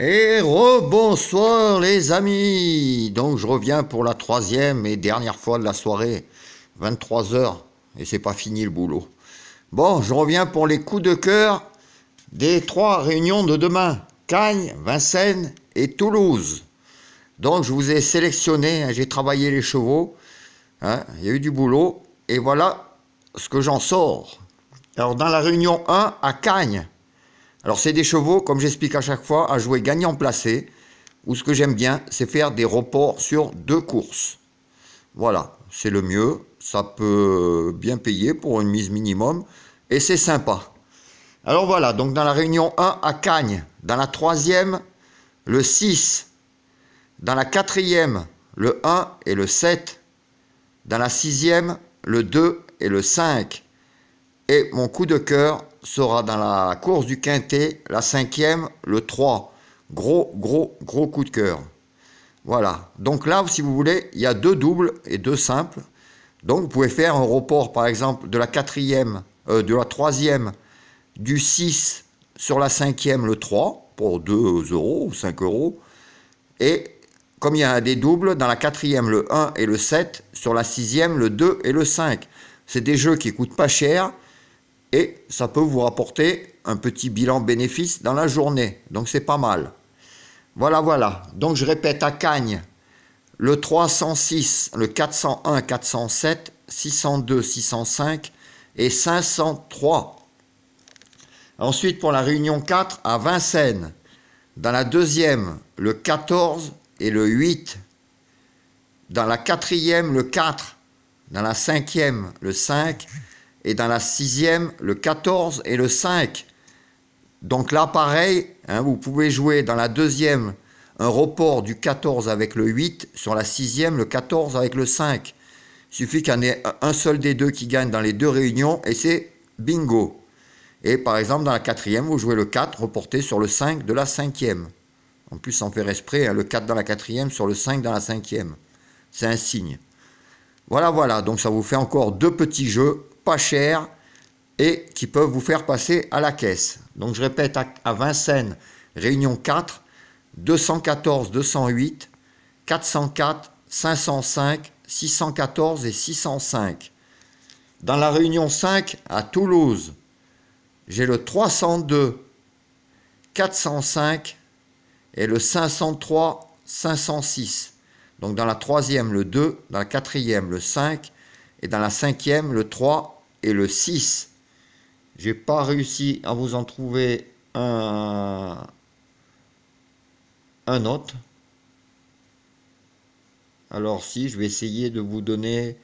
Et rebonsoir les amis Donc je reviens pour la troisième et dernière fois de la soirée, 23h, et c'est pas fini le boulot. Bon, je reviens pour les coups de cœur des trois réunions de demain, Cagnes, Vincennes et Toulouse. Donc je vous ai sélectionné, hein, j'ai travaillé les chevaux, hein, il y a eu du boulot, et voilà ce que j'en sors. Alors dans la réunion 1 à Cagnes, alors c'est des chevaux, comme j'explique à chaque fois, à jouer gagnant placé, ou ce que j'aime bien, c'est faire des reports sur deux courses. Voilà, c'est le mieux, ça peut bien payer pour une mise minimum, et c'est sympa. Alors voilà, donc dans la réunion 1 à Cagnes, dans la troisième, le 6, dans la quatrième, le 1 et le 7, dans la sixième, le 2 et le 5, et mon coup de cœur, sera dans la course du quintet, la cinquième, le 3. Gros, gros, gros coup de cœur. Voilà. Donc là, si vous voulez, il y a deux doubles et deux simples. Donc vous pouvez faire un report, par exemple, de la quatrième, euh, de la troisième, du 6 sur la cinquième, le 3, pour 2 euros ou 5 euros. Et comme il y a des doubles, dans la quatrième, le 1 et le 7, sur la sixième, le 2 et le 5. C'est des jeux qui coûtent pas cher, et ça peut vous rapporter un petit bilan bénéfice dans la journée. Donc c'est pas mal. Voilà, voilà. Donc je répète à Cagnes, le 306, le 401, 407, 602, 605 et 503. Ensuite, pour la réunion 4 à Vincennes, dans la deuxième, le 14 et le 8. Dans la quatrième, le 4. Dans la cinquième, le 5 et dans la sixième le 14 et le 5. Donc là, pareil, hein, vous pouvez jouer dans la deuxième un report du 14 avec le 8 sur la sixième, le 14 avec le 5. Il suffit qu'il y en ait un seul des deux qui gagne dans les deux réunions et c'est bingo. Et par exemple, dans la quatrième, vous jouez le 4 reporté sur le 5 de la cinquième. En plus, sans faire esprit, hein, le 4 dans la quatrième sur le 5 dans la cinquième. C'est un signe. Voilà, voilà, donc ça vous fait encore deux petits jeux pas cher et qui peuvent vous faire passer à la caisse. Donc je répète, à, Vincennes, Réunion 4, 214 208, 404, 505, 614 et 605. Dans la Réunion 5, à Toulouse, j'ai le 302, 405 et le 503, 506. Donc dans la troisième, le 2, dans la quatrième, le 5, et dans la cinquième, le 3 et le 6. J'ai pas réussi à vous en trouver un, un autre. Alors si, je vais essayer de vous donner,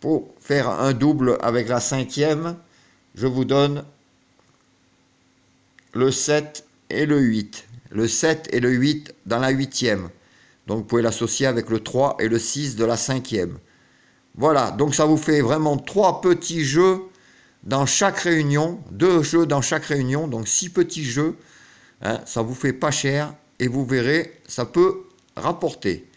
pour faire un double avec la cinquième, je vous donne le 7 et le 8. Le 7 et le 8 dans la huitième. Donc vous pouvez l'associer avec le 3 et le 6 de la cinquième. Voilà, donc ça vous fait vraiment trois petits jeux dans chaque réunion, deux jeux dans chaque réunion, donc six petits jeux. Hein, ça vous fait pas cher et vous verrez, ça peut rapporter.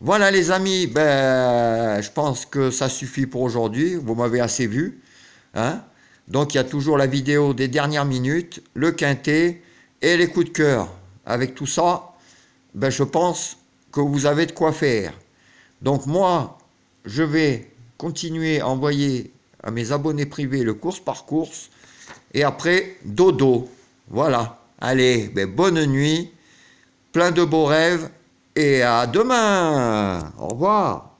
Voilà les amis, ben, je pense que ça suffit pour aujourd'hui. Vous m'avez assez vu. Hein. donc il y a toujours la vidéo des dernières minutes, le quintet et les coups de cœur. Avec tout ça, ben, je pense que vous avez de quoi faire. Donc moi, je vais continuer à envoyer à mes abonnés privés le course par course. Et après, dodo. Voilà. Allez, ben, bonne nuit, plein de beaux rêves et à demain. Au revoir.